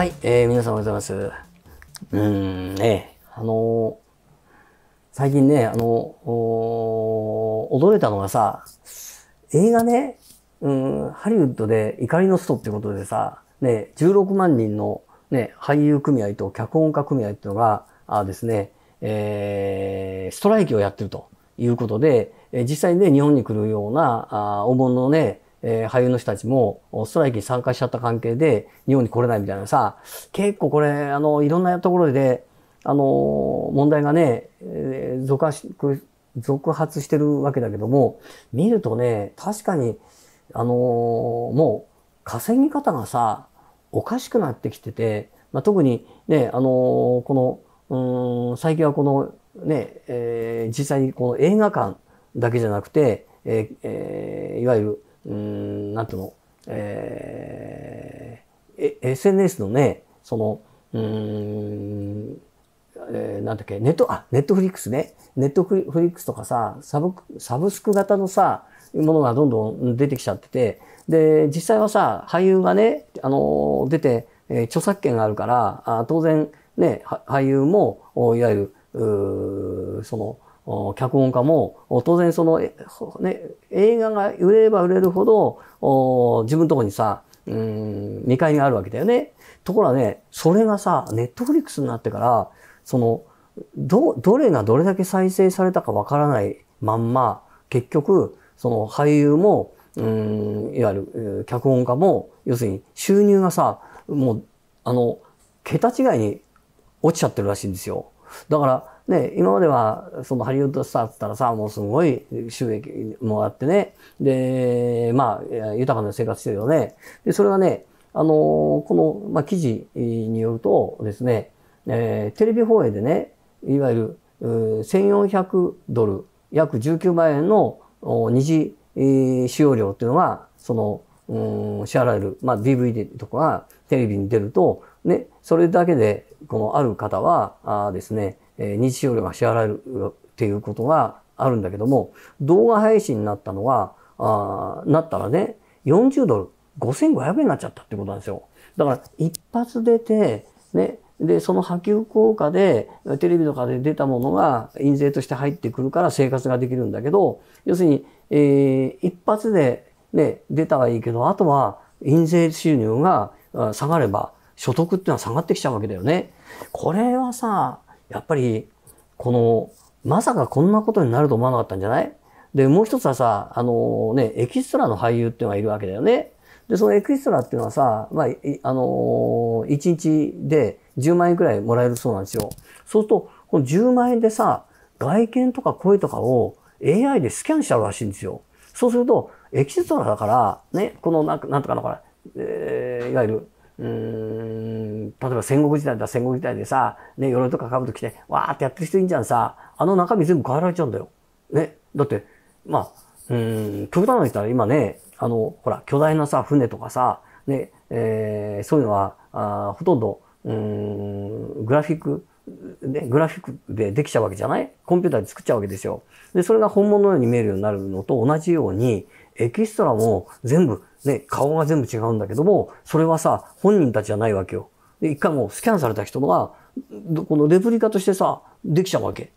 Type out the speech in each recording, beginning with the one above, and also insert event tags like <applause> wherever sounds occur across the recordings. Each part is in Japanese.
はい、えー、皆さんおはようございます。うーん、ね、あのー、最近ね、あのー、驚いたのがさ、映画ね、うん、ハリウッドで怒りのストってことでさ、ね、16万人のね、俳優組合と脚本家組合っていうのが、あですね、えー、ストライキをやってるということで、実際にね、日本に来るような、あお盆のね、えー、俳優の人たちも、ストライキに参加しちゃった関係で、日本に来れないみたいなさ、結構これ、あの、いろんなところで、あの、問題がね、えー、続発続発してるわけだけども、見るとね、確かに、あのー、もう、稼ぎ方がさ、おかしくなってきてて、まあ、特にね、あのー、この、うん、最近はこの、ね、えー、実際にこの映画館だけじゃなくて、えーえー、いわゆる、うん、なんていうの、えー、SNS のね、その、うん、えー、なんだっけ、ネット、あ、ネットフリックスね。ネットフリックスとかさ、サブ、サブスク型のさ、ものがどんどん出てきちゃってて、で、実際はさ、俳優がね、あの、出て、えー、著作権があるから、あ当然、ね、俳優も、いわゆる、その、脚本家も当然その、ね、映画が売れれば売れるほど自分とこにさうん見返りがあるわけだよね。ところがねそれがさネットフリックスになってからそのどどれがどれだけ再生されたかわからないまんま結局その俳優もうんいわゆる脚本家も要するに収入がさもうあの桁違いに落ちちゃってるらしいんですよ。だからね、今までは、そのハリウッドスターって言ったらさ、もうすごい収益もあってね、で、まあ、豊かな生活してるよね。で、それはね、あの、この、まあ、記事によるとですね、えー、テレビ放映でね、いわゆる1400ドル、約19万円の二次使用料っていうのが、その、うん、支払える、まあ、DVD とかテレビに出ると、ね、それだけで、このある方は、あですね、え日曜料が支払えるっていうことがあるんだけども、動画配信になったのは、あなったらね、40ドル、5500円になっちゃったってことなんですよ。だから一発出て、ね、で、その波及効果で、テレビとかで出たものが印税として入ってくるから生活ができるんだけど、要するに、えー、一発でね、出たはいいけど、あとは印税収入が下がれば、所得っていうのは下がってきちゃうわけだよね。これはさ、やっぱり、この、まさかこんなことになると思わなかったんじゃないで、もう一つはさ、あのね、エキストラの俳優っていうのがいるわけだよね。で、そのエキストラっていうのはさ、まあ、あのー、1日で10万円くらいもらえるそうなんですよ。そうすると、この10万円でさ、外見とか声とかを AI でスキャンしちゃうらしいんですよ。そうすると、エキストラだから、ね、このなん、なんとかのから、えー、いわゆる、うん例えば戦国時代だ戦国時代でさ、ね、鎧とか兜着てわーってやってる人いんじゃんさあの中身全部変えられちゃうんだよ。ね、だってまあうん極端な人は今ねあのほら巨大なさ船とかさ、ねえー、そういうのはあほとんどうんグラフィックね、グラフィックでできちゃうわけじゃないコンピューターで作っちゃうわけですよ。で、それが本物のように見えるようになるのと同じように、エキストラも全部ね、顔が全部違うんだけども、それはさ、本人たちじゃないわけよ。で、一回もうスキャンされた人が、このレプリカとしてさ、できちゃうわけ。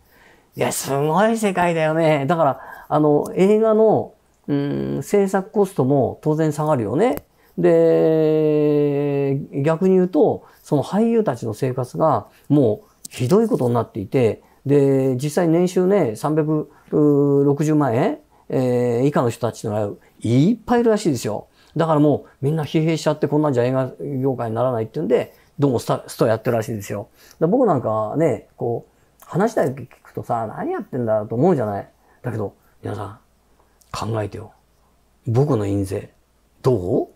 いや、すごい世界だよね。だから、あの、映画の、うん、制作コストも当然下がるよね。で、逆に言うと、その俳優たちの生活がもうひどいことになっていて、で、実際年収ね、360万円、えー、以下の人たちのライブ、いっぱいいるらしいですよ。だからもうみんな疲弊しちゃってこんなんじゃ映画業界にならないっていうんで、どうもスタストやってるらしいんですよ。僕なんかね、こう、話だけ聞くとさ、何やってんだろうと思うじゃない。だけど、皆さん、考えてよ。僕の印税、どう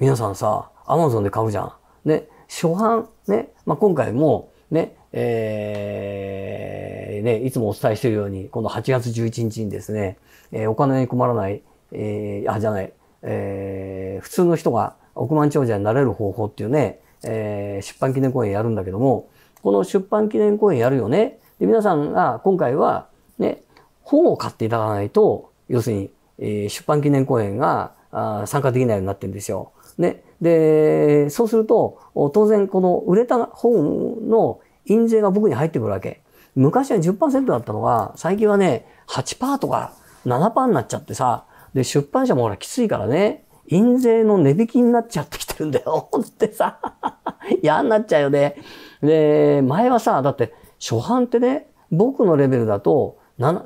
皆さんさ、アマゾンで買うじゃん。ね、初版、ね、まあ、今回も、ね、えー、ね、いつもお伝えしているように、この8月11日にですね、えー、お金に困らないえー、あ、じゃない、えー、普通の人が億万長者になれる方法っていうね、えー、出版記念公演やるんだけども、この出版記念公演やるよね。で、皆さんが今回はね、本を買っていただかないと、要するに、えー、出版記念公演があ参加できないようになってるんですよ。ね。で、そうすると、当然この売れた本の印税が僕に入ってくるわけ。昔は10%だったのが、最近はね、8%とか7%になっちゃってさ、で、出版社もほらきついからね、印税の値引きになっちゃってきてるんだよ。<laughs> ってさ、<laughs> 嫌になっちゃうよね。で、前はさ、だって初版ってね、僕のレベルだと、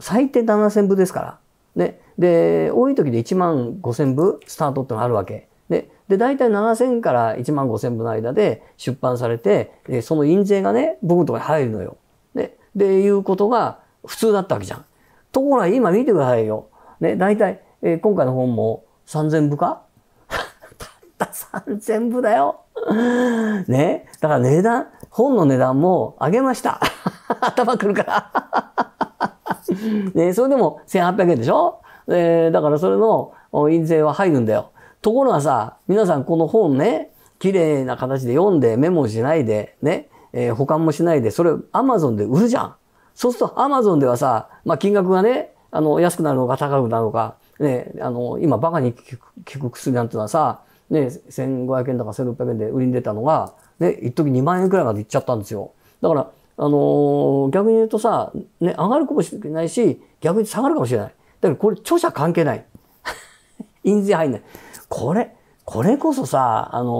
最低7000部ですから。ね。で、多い時で1万5000部スタートってのがあるわけ。で、で、大体7000から1万5000部の間で出版されて、その印税がね、僕のとかに入るのよ。ね。で、いうことが普通だったわけじゃん。ところが今見てくださいよ。ね、大体えー、今回の本も3000部か <laughs> たった3000部だよ。<laughs> ね。だから値段、本の値段も上げました。<laughs> 頭くるから。ね、それでも1800円でしょえー、だからそれの印税は入るんだよ。ところがさ、皆さんこの本ね、綺麗な形で読んでメモしないで、ね、えー、保管もしないで、それ Amazon で売るじゃん。そうすると Amazon ではさ、まあ、金額がね、あの、安くなるのか高くなるのか、ね、あの、今バカに効くく薬なんてのはさ、ね、1500円とか1600円で売りに出たのが、ね、一時2万円くらいまでいっちゃったんですよ。だから、あのー、逆に言うとさ、ね、上がるかもしれないし、逆に下がるかもしれない。だからこれ著者関係ない。<laughs> 印税入んない。これ、これこそさ、あの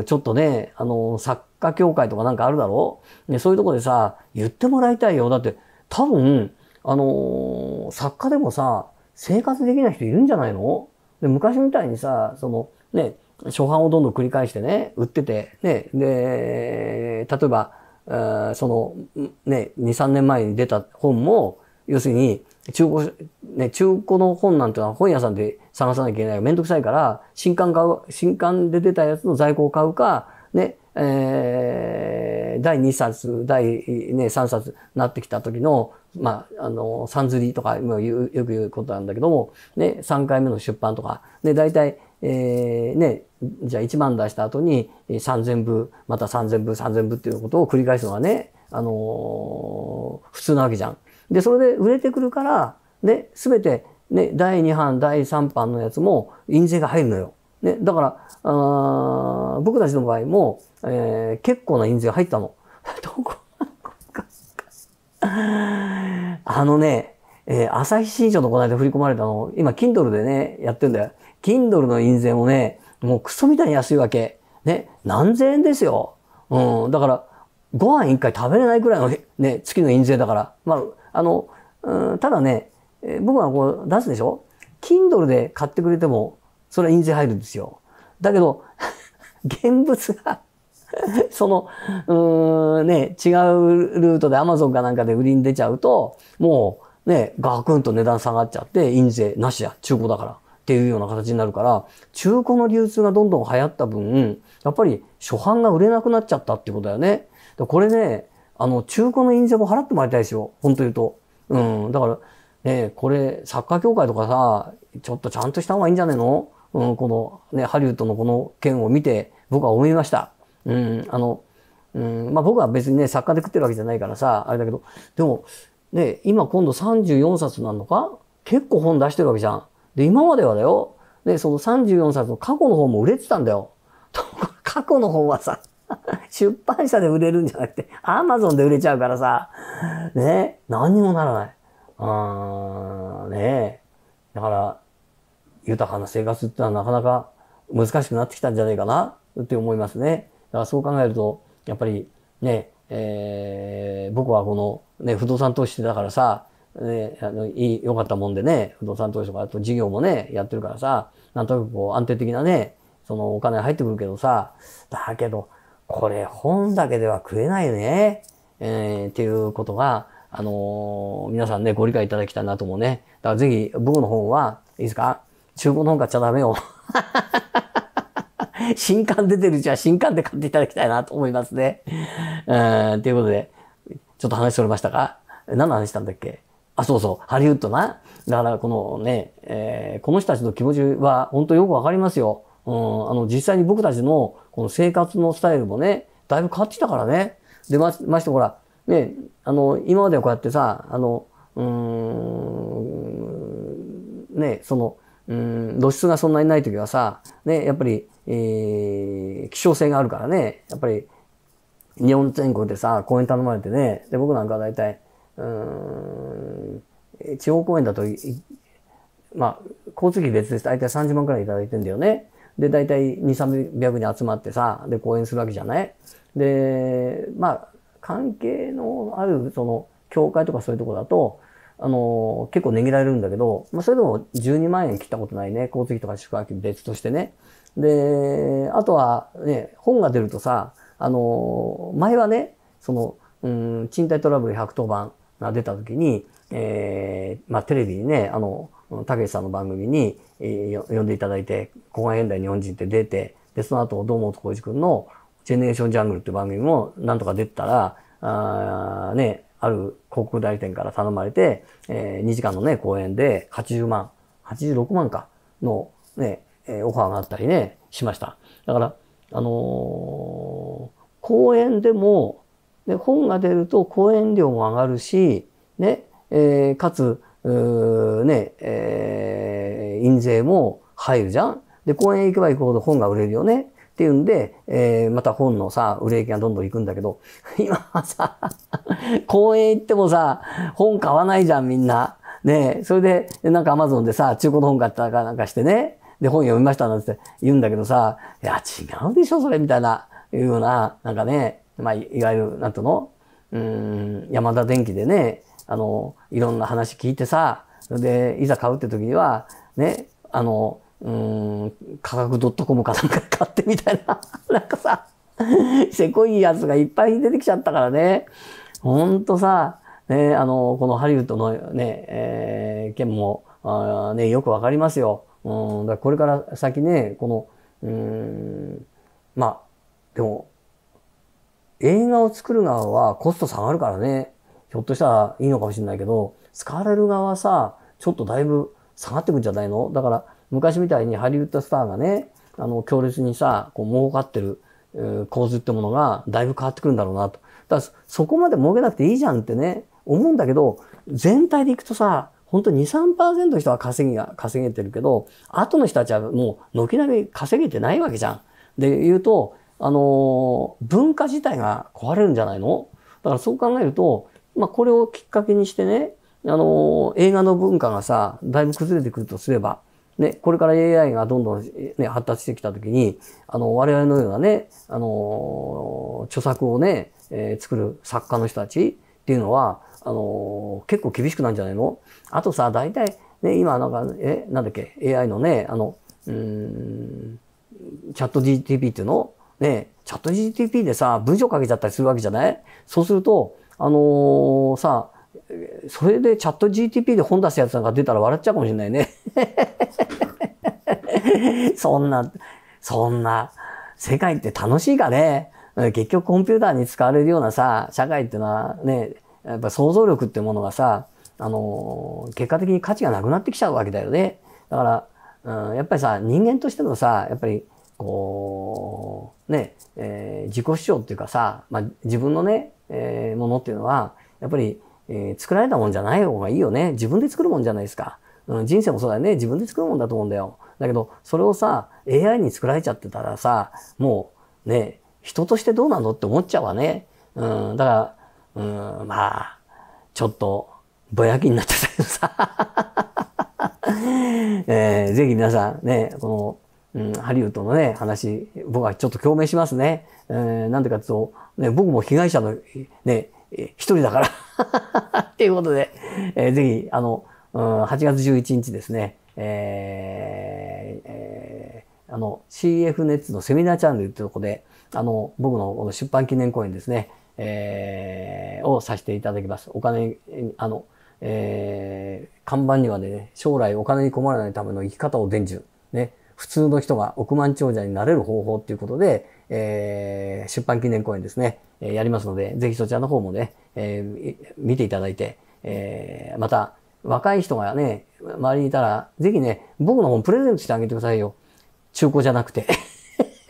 ー、ちょっとね、あのー、作家協会とかなんかあるだろね、そういうとこでさ、言ってもらいたいよ。だって、多分、あのー、作家でもさ、生活できない人いるんじゃないので昔みたいにさ、そのね、初版をどんどん繰り返してね、売ってて、ね、で、例えば、その、ね、2、3年前に出た本も、要するに、中古、ね、中古の本なんてのは本屋さんで探さなきゃいけないめんどくさいから、新刊買う、新刊で出たやつの在庫を買うか、ね、えー第2冊、第、ね、3冊なってきた時の、まあ、あの、さんずりとかよく言うことなんだけども、ね、3回目の出版とか、で、大体、えー、ね、じゃあ1万出した後に3000部、また3000部、3000部っていうことを繰り返すのはね、あのー、普通なわけじゃん。で、それで売れてくるから、ね、すべて、ね、第2版、第3版のやつも印税が入るのよ。ね、だから、あ僕たちの場合も、えー、結構な印税入ったの。<laughs> どこ <laughs> あのね、えー、朝日新書のこの間振り込まれたの、今、Kindle でね、やってんだよ。Kindle の印税もね、もうクソみたいに安いわけ。ね、何千円ですよ。うん、だから、ご飯一回食べれないくらいのね、月の印税だから。まあ、あの、うん、ただね、えー、僕はこう出すでしょ ?Kindle で買ってくれても、それは印税入るんですよ。だけど、<laughs> 現物が <laughs> その、うん、ね、違うルートでアマゾンかなんかで売りに出ちゃうと、もう、ね、ガクンと値段下がっちゃって、印税なしや、中古だから。っていうような形になるから、中古の流通がどんどん流行った分、やっぱり初版が売れなくなっちゃったってことだよね。これね、あの、中古の印税も払ってもらいたいですよ。本当言うと。うん。だから、ね、これ、サッカー協会とかさ、ちょっとちゃんとした方がいいんじゃねえのうん、このね、ハリウッドのこの件を見て、僕は思いました。うん、あの、うん、まあ僕は別にね、作家で食ってるわけじゃないからさ、あれだけど、でも、ね、今今度34冊なのか結構本出してるわけじゃん。で、今まではだよ、ね、その34冊の過去の本も売れてたんだよ。<laughs> 過去の本はさ、<laughs> 出版社で売れるんじゃなくて、アマゾンで売れちゃうからさ、ね、何にもならない。あー、ねだから、豊かな生活ってのはなかなか難しくなってきたんじゃないかなって思いますね。だからそう考えると、やっぱりね、えー、僕はこの、ね、不動産投資だからさ、ね、あの、いい、良かったもんでね、不動産投資とか、あと事業もね、やってるからさ、なんとなくこう安定的なね、そのお金入ってくるけどさ、だけど、これ本だけでは食えないね、えー、っていうことが、あのー、皆さんね、ご理解いただきたいなと思うね。だからぜひ、僕の本は、いいですか中古の本買っちゃダメよ。新刊出てるうちは新刊で買っていただきたいなと思いますね。うん、ということで、ちょっと話しとれましたか何の話したんだっけあ、そうそう、ハリウッドな。だからこのね、えー、この人たちの気持ちは本当よくわかりますよ。うん、あの、実際に僕たちのこの生活のスタイルもね、だいぶ変わってきたからね。で、ま、ましてほら、ね、あの、今まではこうやってさ、あの、うん、ね、その、うん、露出がそんなにない時はさ、ね、やっぱり、えー、希少性があるからね、やっぱり、日本全国でさ、公演頼まれてね、で、僕なんか大体、うん、地方公演だと、まあ、交通費別です。大体30万くらい頂いてんだよね。で、大体2、300人集まってさ、で、公演するわけじゃないで、まあ、関係のある、その、教会とかそういうとこだと、あの、結構値切られるんだけど、まあ、それでも12万円切ったことないね、交通費とか宿泊費別としてね。で、あとはね、本が出るとさ、あの、前はね、その、うん、賃貸トラブル110番が出た時に、えー、まあ、テレビにね、あの、たけしさんの番組に、えー、呼んでいただいて、後半現代日本人って出て、で、その後、堂本光一君のジェネレーションジャングルって番組もなんとか出てたら、あね、ある広告代理店から頼まれて、えー、2時間のね、公演で80万、86万かのね、えー、オファーがあったりね、しました。だから、あのー、公演でも、で、本が出ると公演料も上がるし、ね、えー、かつ、ね、えー、印税も入るじゃんで、公演行けば行くほど本が売れるよね。っていうんで、えー、また本のさ、売れ行きがどんどん行くんだけど、<laughs> 今はさ、<laughs> 公園行ってもさ、本買わないじゃん、みんな。ねそれで、なんかアマゾンでさ、中古の本買ったかなんかしてね、で、本読みましたなんて言うんだけどさ、いや、違うでしょ、それ、みたいな、いうような、なんかね、まあ、いわゆる、なんとの、うん、山田電機でね、あの、いろんな話聞いてさ、それで、いざ買うって時には、ね、あの、うん、価格ドットコムかなんか買ってみたいな、<laughs> なんかさ、せこいやつがいっぱい出てきちゃったからね。ほんとさ、ね、あの、このハリウッドのね、えー、件も、あね、よくわかりますよ。うん、だこれから先ね、この、うん、まあ、でも、映画を作る側はコスト下がるからね、ひょっとしたらいいのかもしれないけど、使われる側はさ、ちょっとだいぶ下がってくんじゃないのだから、昔みたいにハリウッドスターがね、あの、強烈にさ、こう、儲かってる、えー、構図ってものが、だいぶ変わってくるんだろうなと。だそこまで儲けなくていいじゃんってね、思うんだけど、全体でいくとさ、本当に2、3%の人は稼ぎが、稼げてるけど、後の人たちはもう、軒並み稼げてないわけじゃん。で、言うと、あのー、文化自体が壊れるんじゃないのだからそう考えると、まあ、これをきっかけにしてね、あのー、映画の文化がさ、だいぶ崩れてくるとすれば、ね、これから AI がどんどん、ね、発達してきたときに、あの、我々のようなね、あのー、著作をね、えー、作る作家の人たちっていうのは、あのー、結構厳しくなんじゃないのあとさ、大体、ね、今なんか、え、なんだっけ、AI のね、あの、うん、チャット GTP っていうのね、チャット GTP でさ、文章書けちゃったりするわけじゃないそうすると、あのー、さ、それでチャット GTP で本出したやつなんか出たら笑っちゃうかもしれないね。<laughs> そんな、そんな、世界って楽しいかね。結局コンピューターに使われるようなさ、社会っていうのはね、やっぱ想像力ってものがさ、あの、結果的に価値がなくなってきちゃうわけだよね。だから、うん、やっぱりさ、人間としてのさ、やっぱり、こう、ね、えー、自己主張っていうかさ、まあ、自分のね、えー、ものっていうのは、やっぱり、えー、作られたもんじゃない方がいいよね。自分で作るもんじゃないですか。うん、人生もそうだよね。自分で作るもんだと思うんだよ。だけど、それをさ、AI に作られちゃってたらさ、もうね、人としてどうなのって思っちゃうわね。うん、だから、うん、まあ、ちょっと、ぼやきになっちゃったけどさ。<laughs> えー、ぜひ皆さんね、この、うん、ハリウッドのね、話、僕はちょっと共鳴しますね。えー、なんでかっていうと、ね、僕も被害者の、ね、一人だから。と <laughs> いうことで、えー、ぜひ、あの、うん、8月11日ですね、えーあの、CF ネッツのセミナーチャンネルってとこで、あの、僕のこの出版記念講演ですね、えー、をさせていただきます。お金、あの、えー、看板にはね、将来お金に困らないための生き方を伝授。ね、普通の人が億万長者になれる方法っていうことで、えー、出版記念講演ですね、えー、やりますので、ぜひそちらの方もね、えー、見ていただいて、えー、また、若い人がね、周りにいたら、ぜひね、僕の本プレゼントしてあげてくださいよ。中古じゃなくて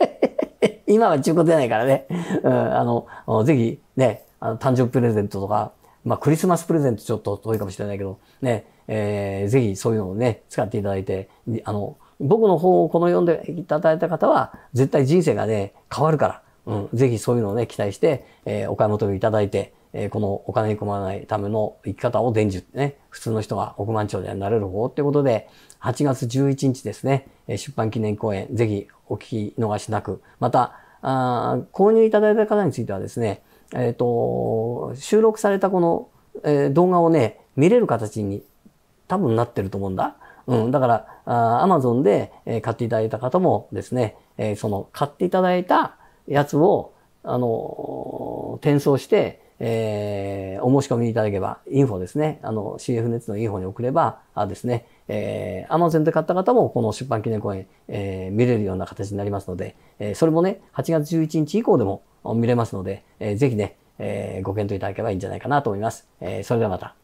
<laughs> 今は中古じゃないからね。うん、あの、ぜひね、あの、誕生日プレゼントとか、まあ、クリスマスプレゼントちょっと遠いかもしれないけど、ね、えー、ぜひそういうのをね、使っていただいて、あの、僕の本をこの読んでいただいた方は、絶対人生がね、変わるから、うん、ぜひそういうのをね、期待して、えー、お買い求めいただいて、えこのお金に困らないための生き方を伝授ね、普通の人が億万長者になれる方っていうことで、8月11日ですね、出版記念公演、ぜひお聞き逃しなく、また、あ購入いただいた方についてはですね、えっ、ー、と、収録されたこの、えー、動画をね、見れる形に多分なってると思うんだ。うん、だから、ア Amazon で、え買っていただいた方もですね、えその買っていただいたやつを、あの転送して、えー、お申し込みいただけば、インフォですね。あの、CF 熱のインフォに送れば、あですね、えー、Amazon で買った方も、この出版記念公演、えー、見れるような形になりますので、えー、それもね、8月11日以降でも見れますので、えー、ぜひね、えー、ご検討いただければいいんじゃないかなと思います。えー、それではまた。